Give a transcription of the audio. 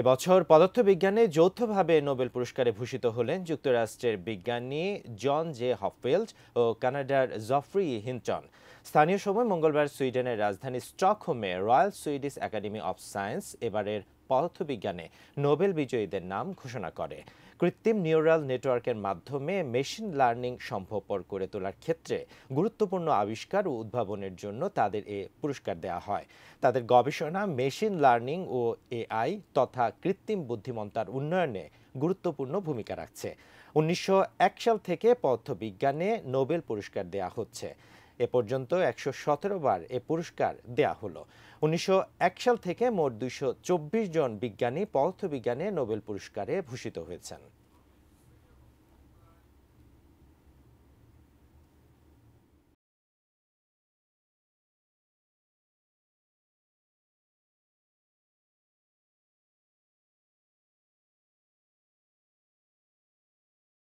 এবছর পদার্থবিজ্ঞানে যৌথভাবে নোবেল পুরস্কারে ভূষিত হলেন যুক্তরাষ্ট্রের বিজ্ঞানী জন জে হফফিল্ড ও কানাডার জফরি হিনটন স্থানীয় সময় মঙ্গলবার সুইডেনের রাজধানী স্টকহোমে Royal Swedish Academy of Science এবারের পদার্থবিজ্ঞানে নোবেল বিজয়ীদের নাম ঘোষণা করে কৃত্রিম নিউরাল নেটওয়ার্কের মাধ্যমে মেশিন লার্নিং সম্ভবপর করে তোলার ক্ষেত্রে গুরুত্বপূর্ণ আবিষ্কার ও উদ্ভাবনের জন্য তাদের এ পুরস্কার দেওয়া হয় তাদের গবেষণা মেশিন লার্নিং ও এআই তথা কৃত্রিম বুদ্ধিমত্তার উন্নয়নে গুরুত্বপূর্ণ ভূমিকা রাখছে উনিশশো সাল থেকে পদার্থবিজ্ঞানে নোবেল পুরস্কার দেয়া হচ্ছে এ পর্যন্ত একশো বার এ পুরস্কার দেয়া হলো উনিশশো সাল থেকে মোট দুইশো জন বিজ্ঞানী পদার্থবিজ্ঞানে নোবেল পুরস্কারে ভূষিত হয়েছেন